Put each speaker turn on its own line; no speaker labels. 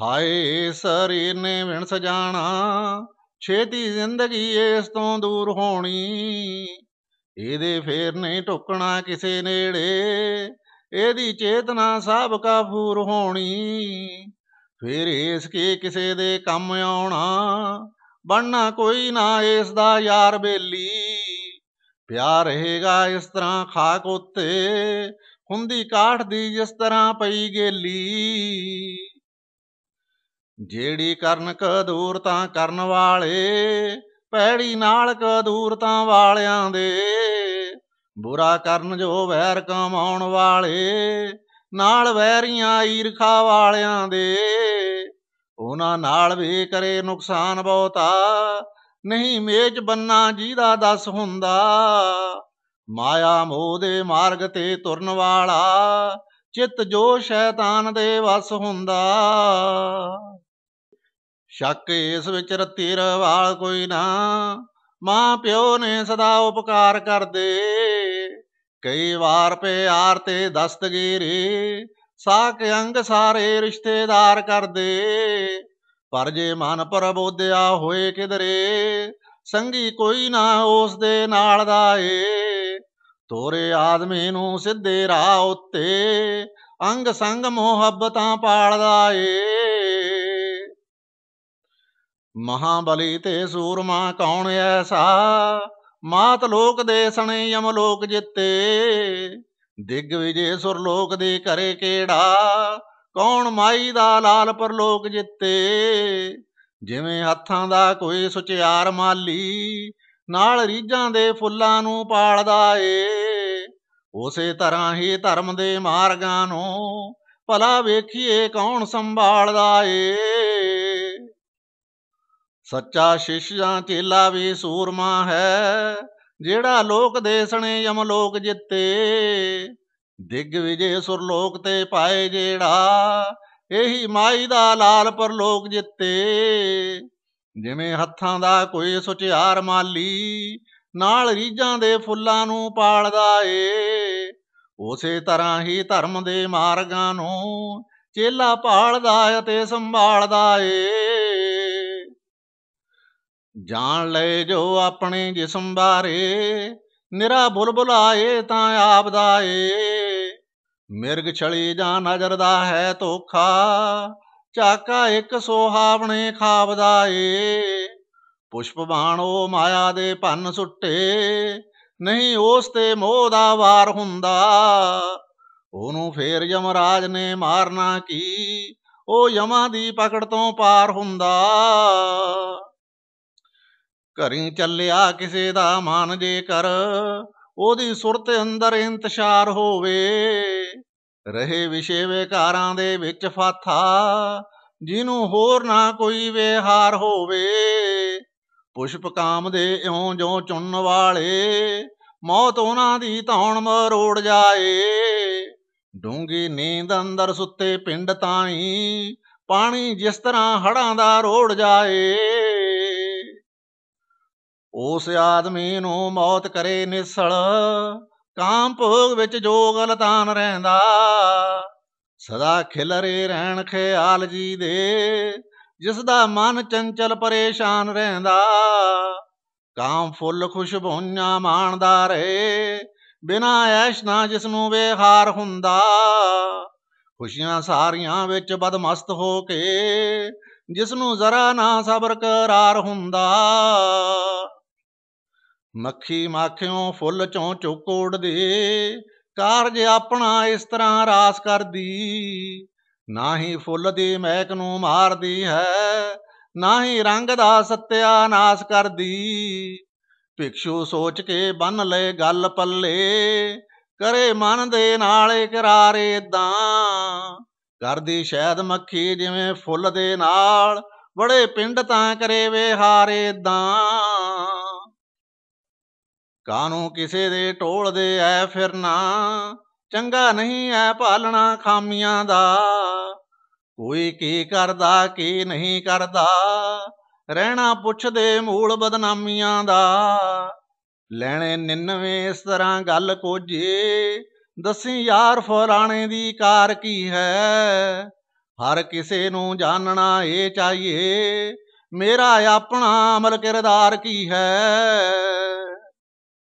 ਹਾਏ ਸਰੀ ਨੇ ਵਿਣਸ ਜਾਣਾ ਛੇਤੀ ਜ਼ਿੰਦਗੀ ਇਸ ਤੋਂ ਦੂਰ ਹੋਣੀ ਇਹਦੇ ਫੇਰ ਨਹੀਂ ਟੁਕਣਾ ਕਿਸੇ ਨੇੜੇ ਇਹਦੀ ਚੇਤਨਾ ਸਭ ਕਾਫੂਰ ਹੋਣੀ ਫੇਰ ਇਸ ਕੇ ਕਿਸੇ ਦੇ ਕੰਮ ਆਉਣਾ ਬਣਨਾ ਕੋਈ ਨਾ ਇਸ ਦਾ ਯਾਰ ਬੇਲੀ ਪਿਆਰ ਰਹੇਗਾ ਇਸ ਤਰ੍ਹਾਂ ਖਾਕ ਉੱਤੇ ਹੁੰਦੀ ਕਾਠ ਦੀ ਜਿਸ ਤਰ੍ਹਾਂ ਪਈ ਗੇਲੀ ਜਿਹੜੀ ਕਰਨ ਕਦੂਰ ਤਾਂ ਕਰਨ ਵਾਲੇ ਪੈੜੀ ਨਾਲ ਕਦੂਰ ਤਾਂ ਵਾਲਿਆਂ ਦੇ ਬੁਰਾ ਕਰਨ ਜੋ ਵੈਰ ਕਮਾਉਣ ਵਾਲੇ ਨਾਲ ਵੈਰੀਆਂ ਈਰਖਾ ਵਾਲਿਆਂ ਦੇ ਉਹਨਾਂ ਨਾਲ ਵੀ ਕਰੇ ਨੁਕਸਾਨ ਬਹੁਤਾ ਨਹੀਂ ਮੇਜ ਬੰਨਾ ਜਿਹਦਾ ਦਸ ਹੁੰਦਾ ਮਾਇਆ ਮੋਹ ਦੇ ਮਾਰਗ ਤੇ ਤੁਰਨ ਵਾਲਾ ਚਿੱਤ ਜੋ ਸ਼ੈਤਾਨ ਦੇ ਵਸ ਹੁੰਦਾ ਸ਼ੱਕ ਇਸ ਵਿੱਚ ਰਤੀਰ ਵਾਲ ਕੋਈ ਨਾ ਮਾਂ ਪਿਓ ਨੇ ਸਦਾ ਉਪਕਾਰ ਕਰਦੇ ਕਈ ਵਾਰ ਪਿਆਰ ਤੇ ਦਸਤਗੀਰੀ ਸਾਕ ਅੰਗ ਸਾਰੇ ਰਿਸ਼ਤੇਦਾਰ ਕਰਦੇ ਪਰ ਜੇ ਮਨ ਪਰਬੋਧਿਆ ਹੋਏ ਕਿਧਰੇ ਸੰਗੀ ਕੋਈ ਨਾ ਉਸ ਦੇ ਨਾਲ ਦਾ ਏ ਤੋਰੇ ਆਦਮੀ ਨੂੰ ਸਿੱਧੇ ਰਾਹ ਉੱਤੇ ਅੰਗ ਸੰਗ ਮੁਹੱਬਤਾਂ ਪਾਲਦਾ ਏ ਮਹਾਬਲੀ ਤੇ ਸੂਰਮਾ ਕੌਣ ਐਸਾ ਮਾਤ ਲੋਕ ਦੇ ਸਣੇ ਯਮ ਲੋਕ ਜਿੱਤੇ ਦਿਗ ਵਿਜੇ ਸੁਰ ਲੋਕ ਦੇ ਕਰੇ ਕਿਹੜਾ ਕੌਣ ਮਾਈ ਦਾ ਲਾਲ ਪਰਲੋਕ ਜਿੱਤੇ ਜਿਵੇਂ ਹੱਥਾਂ ਦਾ ਕੋਈ ਸੁਚਿਆਰ ਮਾਲੀ ਨਾਲ ਰੀਜਾਂ ਦੇ ਫੁੱਲਾਂ ਨੂੰ ਪਾਲਦਾ ਏ ਉਸੇ ਤਰ੍ਹਾਂ ਹੀ ਧਰਮ ਦੇ ਮਾਰਗਾਂ ਨੂੰ ਭਲਾ ਵੇਖੀਏ ਕੌਣ ਸੰਭਾਲਦਾ ਏ ਸੱਚਾ ਸ਼ਿਸ਼ਾਂ ਚੇਲਾ ਵੀ ਸੂਰਮਾ ਹੈ ਜਿਹੜਾ ਲੋਕ ਦੇਸਣੇ ਯਮ ਲੋਕ ਜਿੱਤੇ ਦਿਗ ਵਿਜੇ ਸੁਰ ਲੋਕ ਤੇ ਪਾਏ ਜਿਹੜਾ ਇਹੀ ਮਾਈ ਦਾ ਲਾਲ ਪਰ ਲੋਕ ਜਿੱਤੇ ਜਿਵੇਂ ਹੱਥਾਂ ਦਾ ਕੋਈ ਸੁਚਿਆਰ ਮਾਲੀ ਨਾਲ ਰੀਜਾਂ ਦੇ ਫੁੱਲਾਂ ਨੂੰ ਪਾਲਦਾ ਏ ਉਸੇ ਤਰ੍ਹਾਂ ਹੀ ਧਰਮ ਦੇ ਮਾਰਗਾਂ ਨੂੰ ਚੇਲਾ ਪਾਲਦਾ ਅਤੇ ਸੰਭਾਲਦਾ ਏ ਜਾਣ ਲੈ ਜੋ ਆਪਣੇ ਜਿਸਮ ਬਾਰੇ ਨਿਰਾ ਬੁਲਬੁਲਾਏ ਤਾਂ ਆਪਦਾ ਏ ਮਿਰਗ ਛਲੀ ਜਾਂ ਨਜ਼ਰ ਦਾ ਹੈ ਧੋਖਾ ਚਾਕਾ ਇੱਕ ਸੋਹਾਵਣੇ ਖਾਬਦਾ ਏ ਪੁਸ਼ਪ ਬਾਣੋ ਮਾਇਆ ਦੇ ਭੰਨ ਸੁੱਟੇ ਨਹੀਂ ਉਸ ਤੇ ਮੋਹ ਦਾ ਵਾਰ ਹੁੰਦਾ ਉਹਨੂੰ ਫੇਰ ਯਮਰਾਜ ਨੇ ਮਾਰਨਾ ਕੀ ਉਹ ਯਮਾਂ ਦੀ ਪਕੜ ਤੋਂ ਪਾਰ ਹੁੰਦਾ ਘਰੀ ਚੱਲਿਆ ਕਿਸੇ ਦਾ ਮਾਨ ਜੇ ਕਰ ਉਹਦੀ ਸੁਰਤ ਅੰਦਰ ਇੰਤਸ਼ਾਰ ਹੋਵੇ ਰਹੇ ਵਿਸ਼ੇ ਵਿਕਾਰਾਂ ਦੇ ਵਿੱਚ ਫਾਥਾ ਜਿਹਨੂੰ ਹੋਰ ਨਾ ਕੋਈ ਵਿਹਾਰ ਹੋਵੇ ਪੁਸ਼ਪ ਕਾਮ ਦੇ ਇਉਂ ਜੋ ਚੁੰਨ ਵਾਲੇ ਮੌਤ ਉਹਨਾਂ ਦੀ ਧੌਣ ਮਰੋੜ ਜਾਏ ਡੂੰਗੀ ਨੀਂਦ ਅੰਦਰ ਸੁੱਤੇ ਪਿੰਡ ਤਾਈ ਪਾਣੀ ਜਿਸ ਤਰ੍ਹਾਂ ਹੜਾਂ ਦਾ ਰੋੜ ਜਾਏ ਉਸ ਆਦਮੀ ਨੂੰ ਮੌਤ ਕਰੇ ਨਿਸਲ ਕਾਮ ਭੋਗ ਵਿੱਚ ਜੋ ਗਲਤਾਨ ਰਹਿੰਦਾ ਸਦਾ ਖਿਲਰੇ ਰਹਿਣ ਖਿਆਲ ਜੀ ਦੇ ਜਿਸ ਦਾ ਮਨ ਚੰਚਲ ਪਰੇਸ਼ਾਨ ਰਹਿੰਦਾ ਕਾਮ ਫੁੱਲ ਖੁਸ਼ਬੂਆਂ ਮਾਣਦਾ ਰਹੇ ਬਿਨਾ ਐਸ਼ ਨਾ ਜਿਸ ਨੂੰ ਵੇਹਾਰ ਹੁੰਦਾ ਖੁਸ਼ੀਆਂ ਸਾਰੀਆਂ ਵਿੱਚ ਬਦਮਸਤ ਹੋ ਕੇ ਜਿਸ ਨੂੰ ਜ਼ਰਾ ਨਾ ਸਬਰ ਕਰਾਰ ਹੁੰਦਾ ਮੱਖੀ ਮਾਖਿਓ ਫੁੱਲ ਚੋਂ ਚੋਕੋੜ ਦੇ ਕਾਰਜ ਆਪਣਾ ਇਸ ਤਰ੍ਹਾਂ ਰਾਸ ਕਰਦੀ ਨਾਹੀਂ ਫੁੱਲ ਦੀ ਮਹਿਕ ਨੂੰ ਮਾਰਦੀ ਹੈ ਨਾਹੀਂ ਰੰਗ ਦਾ ਸਤਿਆ ਨਾਸ ਕਰਦੀ ਭਿਕਸ਼ੂ ਸੋਚ ਕੇ ਬੰਨ ਲੈ ਗੱਲ ਪੱਲੇ ਕਰੇ ਮਨ ਦੇ ਨਾਲ ਇਕਰਾਰੇ ਦਾਂ ਕਰਦੀ ਸ਼ਹਿਦ ਮੱਖੀ ਜਿਵੇਂ ਫੁੱਲ ਦੇ ਨਾਲ ਬੜੇ ਪਿੰਡ ਤਾਂ ਕਰੇ ਵੇ ਹਾਰੇ ਇਦਾਂ ਕਾਨੂੰ ਕਿਸੇ ਦੇ ਟੋਲਦੇ ਐ ਫਿਰਨਾ ਚੰਗਾ ਨਹੀਂ ਐ ਪਾਲਣਾ ਖਾਮੀਆਂ ਦਾ ਕੋਈ ਕੀ ਕਰਦਾ ਕੀ ਨਹੀਂ ਕਰਦਾ ਰਹਿਣਾ ਪੁੱਛਦੇ ਮੂਲ ਬਦਨਾਮੀਆਂ ਦਾ ਲੈਣੇ 99 ਇਸ ਤਰ੍ਹਾਂ ਗੱਲ ਕੋਜੇ ਦਸੀ ਯਾਰ ਫਲਾਣੇ ਦੀ ਕਾਰ ਕੀ ਹੈ ਹਰ ਕਿਸੇ ਨੂੰ ਜਾਣਨਾ ਇਹ ਚਾਹੀਏ ਮੇਰਾ ਆਪਣਾ ਅਮਲ ਕਿਰਦਾਰ ਕੀ ਹੈ